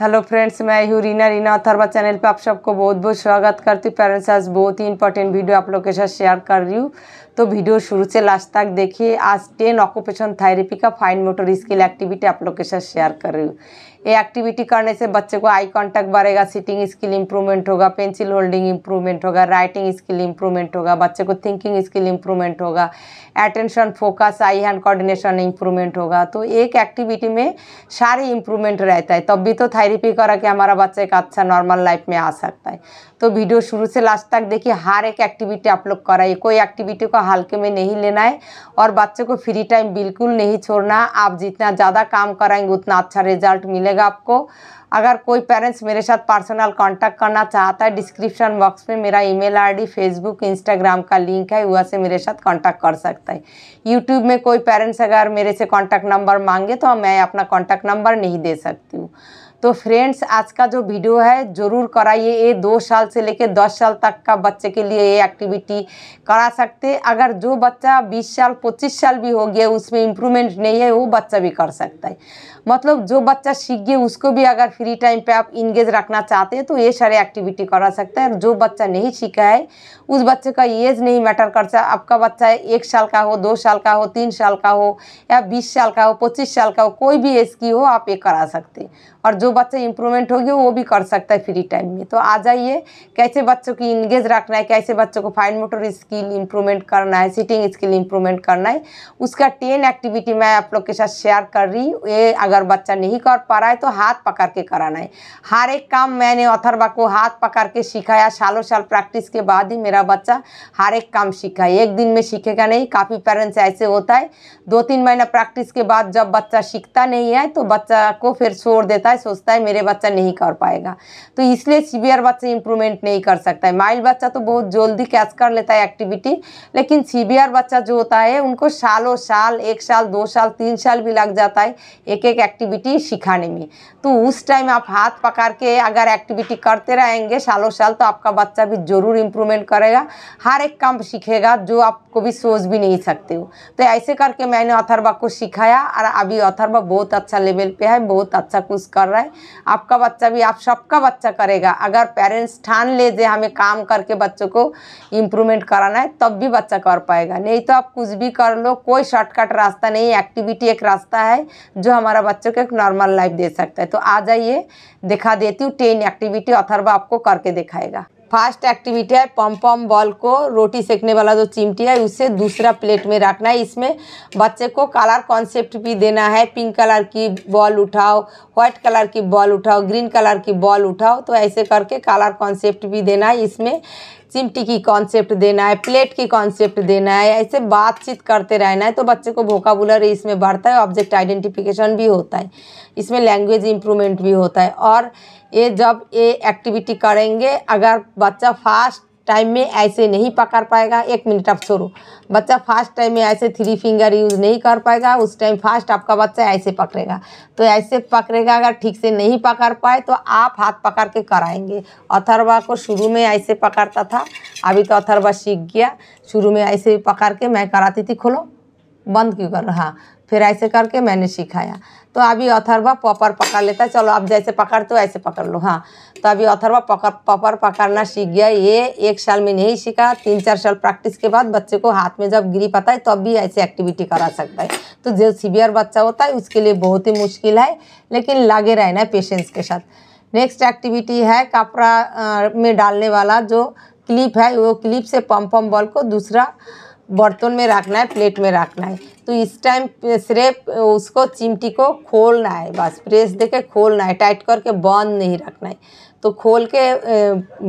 Hello friends मैं हूँ Reena Reena Atharva channel पे आप सबको बहुत बहुत स्वागत करती हूँ पेरेंट्स आज बहुत ही इंपॉर्टेंट वीडियो आप लोग के साथ शेयर कर रही हूँ तो वीडियो शुरू से लास्ट तक देखिए आज टेन ऑक्यूपेशन थेरेपी का फाइन मोटर स्किल एक्टिविटी आप लोग के साथ शेयर कर रही हूँ ये एक्टिविटी करने से बच्चे को आई कांटेक्ट बढ़ेगा सिटिंग स्किल इंप्रूवमेंट होगा पेंसिल होल्डिंग इंप्रूवमेंट होगा राइटिंग स्किल इंप्रूवमेंट होगा बच्चे को थिंकिंग स्किल इंप्रूवमेंट होगा attention focus eye hand coordination improvement होगा तो एक एक्टिविटी में सारे इंप्रूवमेंट रहता है तब भी तो थेरेपी करा के हमारा बच्चा एक अच्छा नॉर्मल लाइफ में आ सकता है तो वीडियो शुरू से लास्ट तक देखिए हर एक एक्टिविटी आप लोग कराइए कोई एक्टिविटी को हल्के में नहीं लेना है और बच्चे को फ्री टाइम बिल्कुल नहीं छोड़ना आप जितना ज़्यादा काम कराएंगे उतना अच्छा रिजल्ट मिले मिलेगा आपको अगर कोई पेरेंट्स मेरे साथ पर्सनल कांटेक्ट करना चाहता है डिस्क्रिप्शन बॉक्स में मेरा ईमेल आईडी फेसबुक इंस्टाग्राम का लिंक है वहाँ से मेरे साथ कांटेक्ट कर सकता है यूट्यूब में कोई पेरेंट्स अगर मेरे से कांटेक्ट नंबर मांगे तो मैं अपना कांटेक्ट नंबर नहीं दे सकती हूँ तो फ्रेंड्स आज का जो वीडियो है ज़रूर कराइए ये दो साल से लेकर दस साल तक का बच्चे के लिए ये एक्टिविटी करा सकते अगर जो बच्चा बीस साल पच्चीस साल भी हो गया उसमें इम्प्रूवमेंट नहीं है वो बच्चा भी कर सकता है मतलब जो बच्चा सीख गए उसको भी अगर फ्री टाइम पे आप इंगेज रखना चाहते हैं तो ये सारे एक्टिविटी करा सकते हैं जो बच्चा नहीं सीखा है उस बच्चे का एज नहीं मैटर करता आपका बच्चा एक साल का हो दो साल का हो तीन साल का हो या बीस साल का हो पच्चीस साल का हो कोई भी एज की हो आप ये करा सकते हैं और जो बच्चा इंप्रूवमेंट हो गया वो भी कर सकता है फ्री टाइम में तो आ जाइए कैसे बच्चों की इंगेज रखना है कैसे बच्चों को फाइन मोटर स्किल इंप्रूवमेंट करना है सिटिंग स्किल इंप्रूवमेंट करना है उसका टेन एक्टिविटी मैं आप लोग के साथ शेयर कर रही ये अगर अगर बच्चा नहीं कर पा रहा है तो हाथ पकड़ के कराना है हर एक काम मैंने अथर्वा को हाथ पकड़ के सिखाया सालों साल प्रैक्टिस के बाद ही मेरा बच्चा हर एक काम सीखा है एक दिन में सीखेगा नहीं काफ़ी पेरेंट्स ऐसे होता है दो तीन महीना प्रैक्टिस के बाद जब बच्चा सीखता नहीं है तो बच्चा को फिर छोड़ देता है सोचता है मेरे बच्चा नहीं कर पाएगा तो इसलिए सीवियर बच्चा इंप्रूवमेंट नहीं कर सकता है माइल्ड बच्चा तो बहुत जल्दी कैच कर लेता है एक्टिविटी लेकिन सीवियर बच्चा जो होता है उनको सालों साल एक साल दो साल तीन साल भी लग जाता है एक एक एक्टिविटी सिखाने में तो उस टाइम आप हाथ पकड़ के अगर एक्टिविटी करते रहेंगे सालों साल तो आपका बच्चा भी ज़रूर इम्प्रूवमेंट करेगा हर एक काम सीखेगा जो आप कभी सोच भी नहीं सकते हो तो ऐसे करके मैंने अथर्वा को सिखाया और अभी अथर्वा बहुत अच्छा लेवल पे है बहुत अच्छा कुछ कर रहा है आपका बच्चा भी आप सबका बच्चा करेगा अगर पेरेंट्स ठान ले जे हमें काम करके बच्चों को इम्प्रूवमेंट कराना है तब भी बच्चा कर पाएगा नहीं तो आप कुछ भी कर लो कोई शॉर्टकट रास्ता नहीं एक्टिविटी एक रास्ता है जो हमारा बच्चों को एक नॉर्मल लाइफ दे सकता है तो आ जाइए दिखा देती हूँ टेन एक्टिविटी अथर्वा आपको करके दिखाएगा फर्स्ट एक्टिविटी है पम पम बॉल को रोटी सेकने वाला जो चिमटी है उसे दूसरा प्लेट में रखना है इसमें बच्चे को कलर कॉन्सेप्ट भी देना है पिंक कलर की बॉल उठाओ व्हाइट कलर की बॉल उठाओ ग्रीन कलर की बॉल उठाओ तो ऐसे करके कलर कॉन्सेप्ट भी देना है इसमें चिमटी की कॉन्सेप्ट देना है प्लेट की कॉन्सेप्ट देना है ऐसे बातचीत करते रहना है तो बच्चे को भोकाबुलर इसमें बढ़ता है ऑब्जेक्ट आइडेंटिफिकेशन भी होता है इसमें लैंग्वेज इम्प्रूवमेंट भी होता है और ये जब ये एक्टिविटी करेंगे अगर बच्चा फास्ट टाइम में ऐसे नहीं पकड़ पाएगा एक मिनट आप छोड़ो बच्चा फास्ट टाइम में ऐसे थ्री फिंगर यूज़ नहीं कर पाएगा उस टाइम फास्ट आपका बच्चा ऐसे पकड़ेगा तो ऐसे पकड़ेगा अगर ठीक से नहीं पकड़ पाए तो आप हाथ पकड़ के कराएंगे अथरवा को शुरू में ऐसे पकड़ता था अभी तो अथरवा सीख गया शुरू में ऐसे पकड़ के मैं कराती थी खोलो बंद क्यों कर रहा फिर ऐसे करके मैंने सिखाया तो अभी अथरवा पॉपर पकड़ लेता है चलो आप जैसे पकड़ते हो ऐसे पकड़ लो हाँ तो अभी अथरवा पकड़ पॉपर पकड़ना सीख गया ये एक साल में नहीं सीखा तीन चार साल प्रैक्टिस के बाद बच्चे को हाथ में जब गिरी पता है तब तो भी ऐसे एक्टिविटी करा सकता है तो जो सीवियर बच्चा होता है उसके लिए बहुत ही मुश्किल है लेकिन लगे रहना है पेशेंस के साथ नेक्स्ट एक्टिविटी है कपड़ा में डालने वाला जो क्लिप है वो क्लिप से पम बॉल को दूसरा बर्तन में रखना है प्लेट में रखना है तो इस टाइम सिर्फ उसको चिमटी को खोलना है बस प्रेस देके खोलना है टाइट करके बंद नहीं रखना है तो खोल के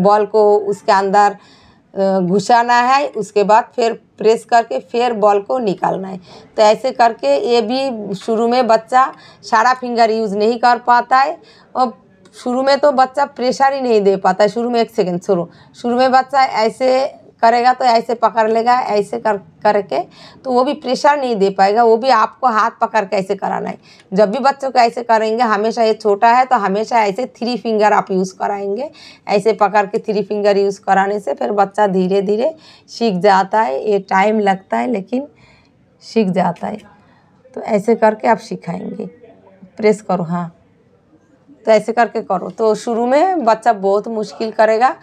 बॉल को उसके अंदर घुसाना है उसके बाद फिर प्रेस करके फिर बॉल को निकालना है तो ऐसे करके ये भी शुरू में बच्चा सारा फिंगर यूज़ नहीं कर पाता है और शुरू में तो बच्चा प्रेशर ही नहीं दे पाता है शुरू में एक सेकंड शुरू शुरू में बच्चा ऐसे करेगा तो ऐसे पकड़ लेगा ऐसे कर करके तो वो भी प्रेशर नहीं दे पाएगा वो भी आपको हाथ पकड़ के ऐसे कराना है जब भी बच्चों को ऐसे करेंगे हमेशा ये छोटा है तो हमेशा ऐसे थ्री फिंगर आप यूज़ कराएंगे ऐसे पकड़ के थ्री फिंगर यूज़ कराने से फिर बच्चा धीरे धीरे सीख जाता है ये टाइम लगता है लेकिन सीख जाता है तो ऐसे करके आप सिखाएंगे प्रेस करो हाँ तो ऐसे करके करो तो शुरू में बच्चा बहुत मुश्किल करेगा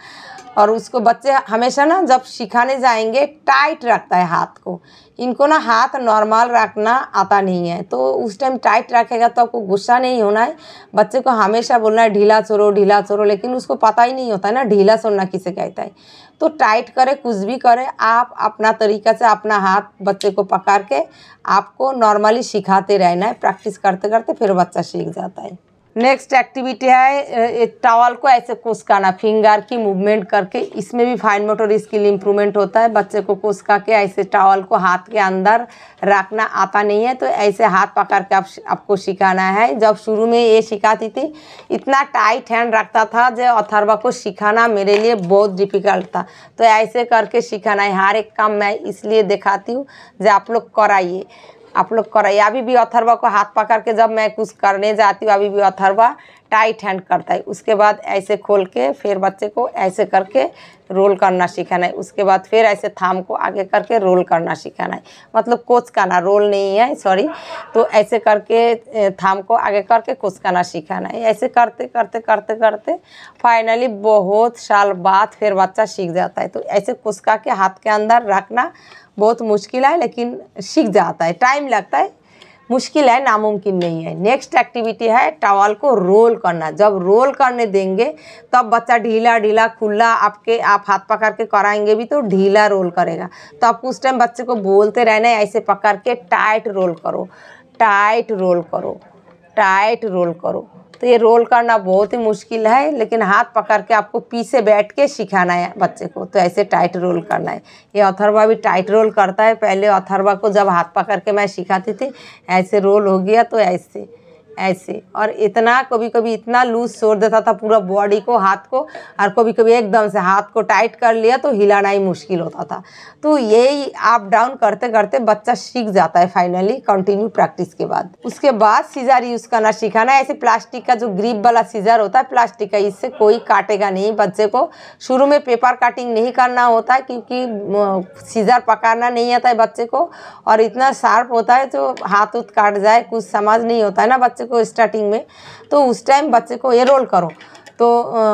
और उसको बच्चे हमेशा ना जब सिखाने जाएंगे टाइट रखता है हाथ को इनको ना हाथ नॉर्मल रखना आता नहीं है तो उस टाइम टाइट रखेगा तो आपको गुस्सा नहीं होना है बच्चे को हमेशा बोलना है ढीला चोरो ढीला चोरो लेकिन उसको पता ही नहीं होता है ना ढीला चोरना किसे कहता है तो टाइट करे कुछ भी करे आप अपना तरीका से अपना हाथ बच्चे को पकड़ के आपको नॉर्मली सिखाते रहना है प्रैक्टिस करते करते फिर बच्चा सीख जाता है नेक्स्ट एक्टिविटी है टॉवल को ऐसे कुसकाना फिंगर की मूवमेंट करके इसमें भी फाइन मोटर स्किल इम्प्रूवमेंट होता है बच्चे को कुसका के ऐसे टॉवल को हाथ के अंदर रखना आता नहीं है तो ऐसे हाथ पकड़ के आप, आपको सिखाना है जब शुरू में ये सिखाती थी इतना टाइट हैंड रखता था जो अथर्वा को सिखाना मेरे लिए बहुत डिफिकल्ट था तो ऐसे करके सिखाना है हर एक काम मैं इसलिए दिखाती हूँ जो आप लोग कराइए आप लोग कराइए अभी भी अथर्वा को हाथ पकड़ के जब मैं कुछ करने जाती हूँ अभी भी अथर्वा टाइट हैंड करता है उसके बाद ऐसे खोल के फिर बच्चे को ऐसे करके रोल करना सिखाना है उसके बाद फिर ऐसे थाम को आगे करके रोल करना सिखाना है मतलब कोचकाना रोल नहीं है सॉरी तो ऐसे करके थाम को आगे करके कोचकाना सिखाना है ऐसे करते करते करते करते फाइनली बहुत साल बाद फिर बच्चा सीख जाता है तो ऐसे कुचका के हाथ के अंदर रखना बहुत मुश्किल है लेकिन सीख जाता है टाइम लगता है मुश्किल है नामुमकिन नहीं है नेक्स्ट एक्टिविटी है टॉवल को रोल करना जब रोल करने देंगे तब तो बच्चा ढीला ढीला खुला आपके आप हाथ पकड़ के कराएंगे भी तो ढीला रोल करेगा तो आप उस टाइम बच्चे को बोलते रहना है ऐसे पकड़ के टाइट रोल करो टाइट रोल करो टाइट रोल करो तो ये रोल करना बहुत ही मुश्किल है लेकिन हाथ पकड़ के आपको पीछे बैठ के सिखाना है बच्चे को तो ऐसे टाइट रोल करना है ये अथरवा भी टाइट रोल करता है पहले अथरवा को जब हाथ पकड़ के मैं सिखाती थी ऐसे रोल हो गया तो ऐसे ऐसे और इतना कभी कभी इतना लूज छोड़ देता था पूरा बॉडी को हाथ को और कभी कभी एकदम से हाथ को टाइट कर लिया तो हिलाना ही मुश्किल होता था तो यही अप डाउन करते करते बच्चा सीख जाता है फाइनली कंटिन्यू प्रैक्टिस के बाद उसके बाद सीजर यूज़ करना सिखाना ऐसे प्लास्टिक का जो ग्रीप वाला सीजर होता है प्लास्टिक का इससे कोई काटेगा नहीं बच्चे को शुरू में पेपर काटिंग नहीं करना होता है क्योंकि सीजर पकड़ना नहीं आता है बच्चे को और इतना शार्प होता है जो तो हाथ उथ काट जाए कुछ समझ नहीं होता है ना बच्चे को स्टार्टिंग में तो उस टाइम बच्चे को ये रोल करो तो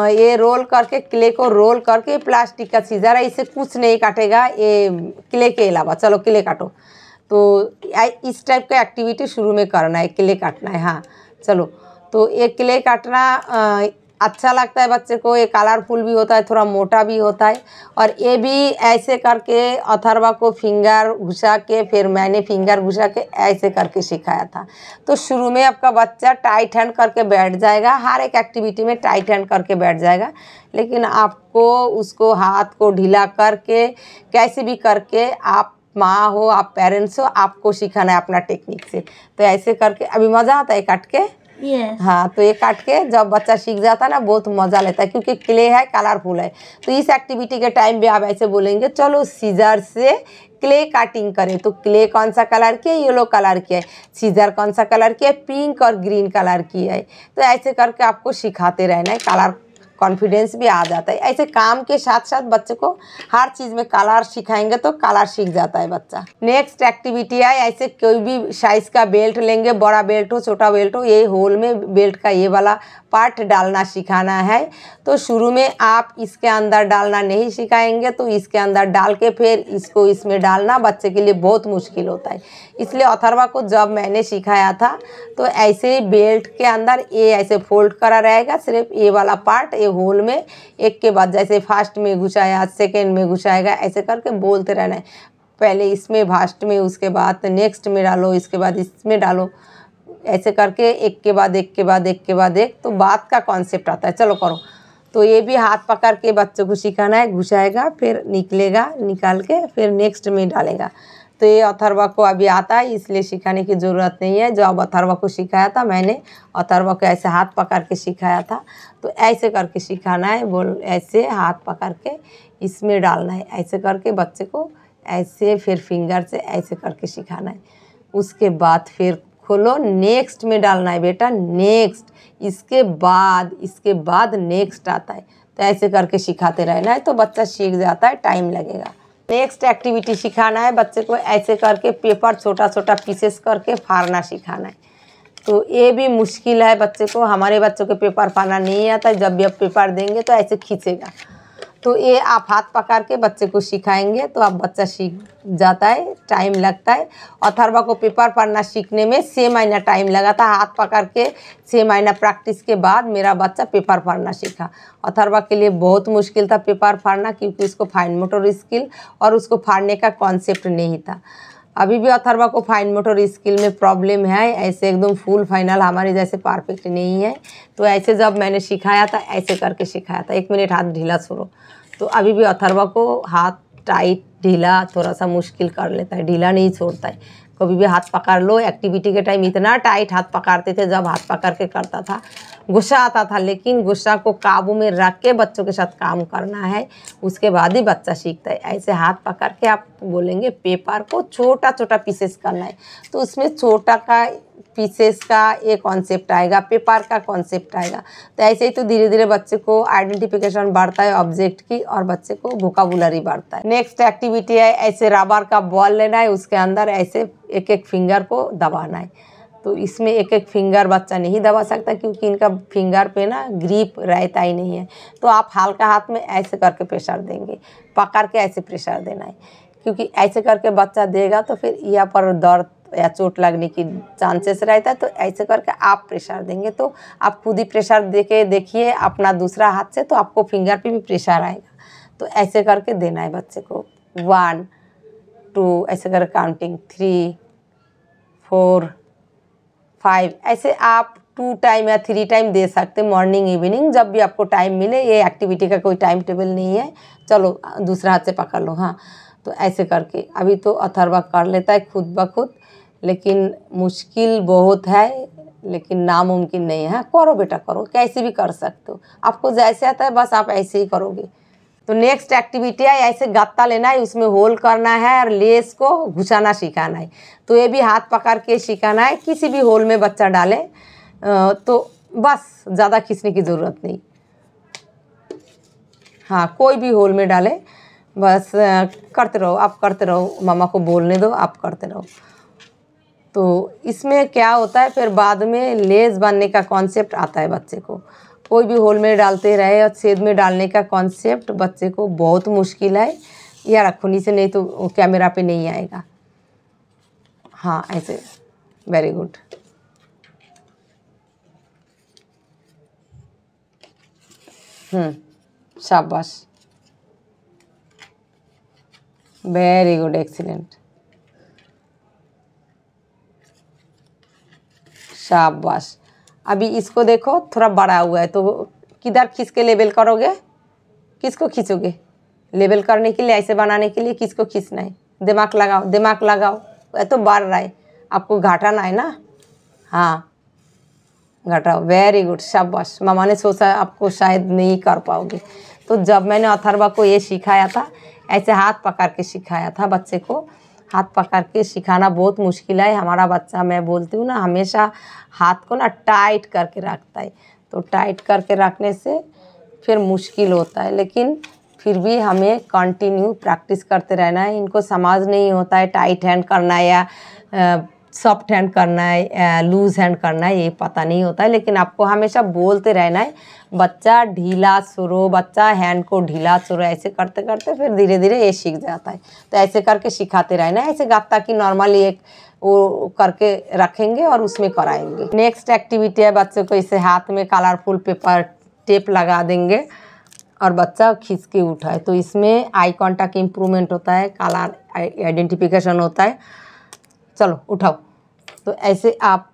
ये रोल करके क्ले को रोल करके प्लास्टिक का सीजर है इसे कुछ नहीं काटेगा ये क्ले के अलावा चलो क्ले काटो तो इस टाइप का एक्टिविटी शुरू में करना है क्ले काटना है हाँ चलो तो ये क्ले काटना अच्छा लगता है बच्चे को ये कलरफुल भी होता है थोड़ा मोटा भी होता है और ये भी ऐसे करके अथरवा को फिंगर घुसा के फिर मैंने फिंगर घुसा के ऐसे करके सिखाया था तो शुरू में आपका बच्चा टाइट हैंड करके बैठ जाएगा हर एक एक्टिविटी में टाइट हैंड करके बैठ जाएगा लेकिन आपको उसको हाथ को ढीला करके कैसे भी करके आप माँ हो आप पेरेंट्स हो आपको सिखाना है अपना टेक्निक से तो ऐसे करके अभी मज़ा आता है काट के yes. हाँ तो ये काट के जब बच्चा सीख जाता है ना बहुत मज़ा लेता है क्योंकि क्ले है कलरफुल है तो इस एक्टिविटी के टाइम भी आप ऐसे बोलेंगे चलो सीजर से क्ले काटिंग करें तो क्ले कौन सा कलर की है येलो कलर की है सीजर कौन सा कलर की है पिंक और ग्रीन कलर की है तो ऐसे करके आपको सिखाते रहना है कलर कॉन्फिडेंस भी आ जाता है ऐसे काम के साथ साथ बच्चे को हर चीज़ में कलर सिखाएंगे तो कलर सीख जाता है बच्चा नेक्स्ट एक्टिविटी है ऐसे कोई भी साइज़ का बेल्ट लेंगे बड़ा बेल्ट हो छोटा बेल्ट हो ये होल में बेल्ट का ये वाला पार्ट डालना सिखाना है तो शुरू में आप इसके अंदर डालना नहीं सिखाएंगे तो इसके अंदर डाल के फिर इसको इसमें डालना बच्चे के लिए बहुत मुश्किल होता है इसलिए अथरवा को जब मैंने सिखाया था तो ऐसे ही बेल्ट के अंदर ये ऐसे फोल्ड करा रहेगा सिर्फ ये वाला पार्ट ये होल में एक के बाद जैसे फर्स्ट में घुसाया सेकेंड में घुसाएगा ऐसे करके बोलते रहना है पहले इसमें फास्ट में उसके बाद नेक्स्ट में डालो इसके बाद इसमें डालो ऐसे करके एक के बाद एक के बाद एक के बाद एक तो बात का कॉन्सेप्ट आता है चलो करो तो ये भी हाथ पकड़ के बच्चों को सिखाना है घुसाएगा फिर निकलेगा निकाल के फिर नेक्स्ट में डालेगा तो ये अथर्वा को अभी आता है इसलिए सिखाने की ज़रूरत नहीं है जो अब अथर्वा को सिखाया था मैंने अथर्वा को ऐसे हाथ पकड़ के सिखाया था तो ऐसे करके सिखाना है बोल ऐसे हाथ पकड़ के इसमें डालना है ऐसे करके बच्चे को ऐसे फिर फिंगर से ऐसे करके सिखाना है उसके बाद फिर खोलो नेक्स्ट में डालना है बेटा नेक्स्ट इसके बाद इसके बाद नेक्स्ट आता है तो ऐसे करके सिखाते रहना है तो बच्चा सीख जाता है टाइम लगेगा नेक्स्ट एक्टिविटी सिखाना है बच्चे को ऐसे करके पेपर छोटा छोटा पीसेस करके फाड़ना सिखाना है तो ये भी मुश्किल है बच्चे को हमारे बच्चों के पेपर फाड़ना नहीं आता जब भी आप पेपर देंगे तो ऐसे खींचेगा तो ये आप हाथ पकड़ के बच्चे को सिखाएंगे तो आप बच्चा सीख जाता है टाइम लगता है अथर्वा को पेपर पढ़ना सीखने में छः महीना टाइम लगा था हाथ पकड़ के छः महीना प्रैक्टिस के बाद मेरा बच्चा पेपर पढ़ना सीखा अथर्वा के लिए बहुत मुश्किल था पेपर फाड़ना क्योंकि उसको फाइन मोटर स्किल और उसको फाड़ने का कॉन्सेप्ट नहीं था अभी भी अथर्वा को फाइन मोटर स्किल में प्रॉब्लम है ऐसे एकदम फुल फाइनल हमारे जैसे परफेक्ट नहीं है तो ऐसे जब मैंने सिखाया था ऐसे करके सिखाया था एक मिनट हाथ ढीला छोड़ो तो अभी भी अथर्वा को हाथ टाइट ढीला थोड़ा सा मुश्किल कर लेता है ढीला नहीं छोड़ता है कभी भी हाथ पकड़ लो एक्टिविटी के टाइम इतना टाइट हाथ पकड़ते थे जब हाथ पकड़ के करता था गुस्सा आता था लेकिन गुस्सा को काबू में रख के बच्चों के साथ काम करना है उसके बाद ही बच्चा सीखता है ऐसे हाथ पकड़ के आप बोलेंगे पेपर को छोटा छोटा पीसेस करना है तो उसमें छोटा का पीसेस का ये कॉन्सेप्ट आएगा पेपर का कॉन्सेप्ट आएगा तो ऐसे ही तो धीरे धीरे बच्चे को आइडेंटिफिकेशन बढ़ता है ऑब्जेक्ट की और बच्चे को भोकाबुलरी बढ़ता है नेक्स्ट एक्टिविटी है ऐसे रबर का बॉल लेना है उसके अंदर ऐसे एक एक फिंगर को दबाना है तो इसमें एक एक फिंगर बच्चा नहीं दबा सकता क्योंकि इनका फिंगर पे ना ग्रीप रहता ही नहीं है तो आप हल्का हाथ में ऐसे करके प्रेशर देंगे पकड़ के ऐसे प्रेशर देना है क्योंकि ऐसे करके बच्चा देगा तो फिर यह पर दर्द या चोट लगने की चांसेस रहता है तो ऐसे करके आप प्रेशर देंगे तो आप खुद ही प्रेशर दे के देखिए अपना दूसरा हाथ से तो आपको फिंगर पे भी प्रेशर आएगा तो ऐसे करके देना है बच्चे को वन टू ऐसे कर काउंटिंग थ्री फोर फाइव ऐसे आप टू टाइम या थ्री टाइम दे सकते मॉर्निंग इवनिंग जब भी आपको टाइम मिले ये एक्टिविटी का कोई टाइम टेबल नहीं है चलो दूसरा हाथ से पकड़ लो हाँ तो ऐसे करके अभी तो अथर्वा कर लेता है खुद ब खुद लेकिन मुश्किल बहुत है लेकिन नामुमकिन नहीं है हाँ, करो बेटा करो कैसे भी कर सकते हो आपको जैसे आता है बस आप ऐसे ही करोगे तो नेक्स्ट एक्टिविटी है ऐसे गत्ता लेना है उसमें होल करना है और लेस को घुसाना सिखाना है तो ये भी हाथ पकड़ के सिखाना है किसी भी होल में बच्चा डाले तो बस ज़्यादा खींचने की ज़रूरत नहीं हाँ कोई भी होल में डाले बस करते रहो आप करते रहो मामा को बोलने दो आप करते रहो तो इसमें क्या होता है फिर बाद में लेस बनने का कॉन्सेप्ट आता है बच्चे को कोई भी होल में डालते रहे और छेद में डालने का कॉन्सेप्ट बच्चे को बहुत मुश्किल है या रखो नीचे नहीं तो कैमरा पे नहीं आएगा हाँ ऐसे वेरी गुड हम्म शाबाश वेरी गुड एक्सीलेंट शाबाश अभी इसको देखो थोड़ा बड़ा हुआ है तो किधर खींच के लेबल करोगे किसको खींचोगे लेबल करने के लिए ऐसे बनाने के लिए किसको खींचना है दिमाग लगाओ दिमाग लगाओ ये तो बढ़ रहा है आपको घाटाना है ना हाँ घाटा वेरी गुड शाबाश मामा ने सोचा आपको शायद नहीं कर पाओगे तो जब मैंने अथर्वा को ये सिखाया था ऐसे हाथ पकड़ के सिखाया था बच्चे को हाथ पकड़ के सिखाना बहुत मुश्किल है हमारा बच्चा मैं बोलती हूँ ना हमेशा हाथ को ना टाइट करके रखता है तो टाइट करके रखने से फिर मुश्किल होता है लेकिन फिर भी हमें कंटिन्यू प्रैक्टिस करते रहना है इनको समझ नहीं होता है टाइट हैंड करना या सॉफ्ट हैंड करना है लूज हैंड करना है ये पता नहीं होता है लेकिन आपको हमेशा बोलते रहना है बच्चा ढीला सुरो बच्चा हैंड को ढीला सुरो ऐसे करते करते फिर धीरे धीरे ये सीख जाता है तो ऐसे करके सिखाते रहना है ऐसे गाता कि नॉर्मली एक वो करके रखेंगे और उसमें कराएंगे नेक्स्ट एक्टिविटी है बच्चों को इसे हाथ में कलरफुल पेपर टेप लगा देंगे और बच्चा खींच के उठाए तो इसमें आई कॉन्टैक्ट इम्प्रूवमेंट होता है कलर आइडेंटिफिकेशन होता है चलो उठाओ तो ऐसे आप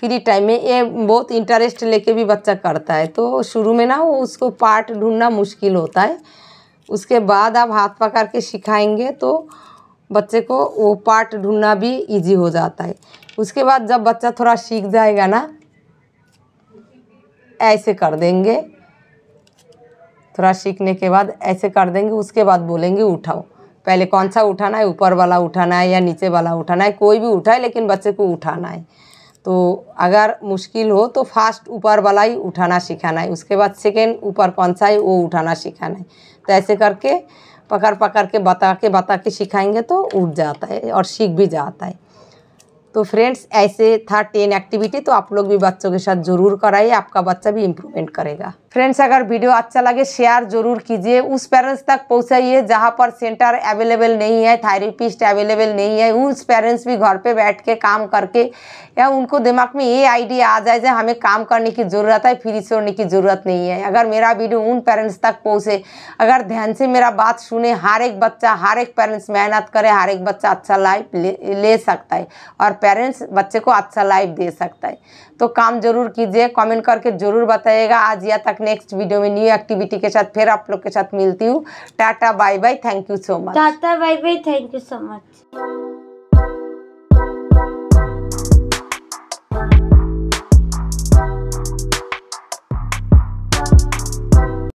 फ्री टाइम में ये बहुत इंटरेस्ट लेके भी बच्चा करता है तो शुरू में ना वो उसको पार्ट ढूंढना मुश्किल होता है उसके बाद आप हाथ पकड़ के सिखाएंगे तो बच्चे को वो पार्ट ढूंढना भी इजी हो जाता है उसके बाद जब बच्चा थोड़ा सीख जाएगा ना ऐसे कर देंगे थोड़ा सीखने के बाद ऐसे कर देंगे उसके बाद बोलेंगे उठाओ पहले कौन सा उठाना है ऊपर वाला उठाना है या नीचे वाला उठाना है कोई भी उठाए लेकिन बच्चे को उठाना है तो अगर मुश्किल हो तो फास्ट ऊपर वाला ही उठाना सिखाना है उसके बाद सेकेंड ऊपर कौन सा है वो उठाना सिखाना है तो ऐसे करके पकड़ पकड़ के बता के बता के सिखाएंगे तो उठ जाता है और सीख भी जाता है तो फ्रेंड्स ऐसे था टेन एक्टिविटी तो आप लोग भी बच्चों के साथ ज़रूर कराइए आपका बच्चा भी इम्प्रूवमेंट करेगा फ्रेंड्स अगर वीडियो अच्छा लगे शेयर जरूर कीजिए उस पेरेंट्स तक पहुंचाइए जहाँ पर सेंटर अवेलेबल नहीं है थायरेपिस्ट अवेलेबल नहीं है उस पेरेंट्स भी घर पे बैठ के काम करके या उनको दिमाग में ये आइडिया आ जाए हमें काम करने की ज़रूरत है फ्री छोड़ने की ज़रूरत नहीं है अगर मेरा वीडियो उन पेरेंट्स तक पहुँचे अगर ध्यान से मेरा बात सुने हर एक बच्चा हर एक पेरेंट्स मेहनत करे हर एक बच्चा अच्छा लाइफ ले, ले सकता है और पेरेंट्स बच्चे को अच्छा लाइफ दे सकता है तो काम जरूर कीजिए कमेंट करके ज़रूर बताइएगा आज या तक नेक्स्ट वीडियो में न्यू एक्टिविटी के साथ फिर आप लोग के साथ मिलती हूँ tata bye bye thank you so much tata bye bye thank you so much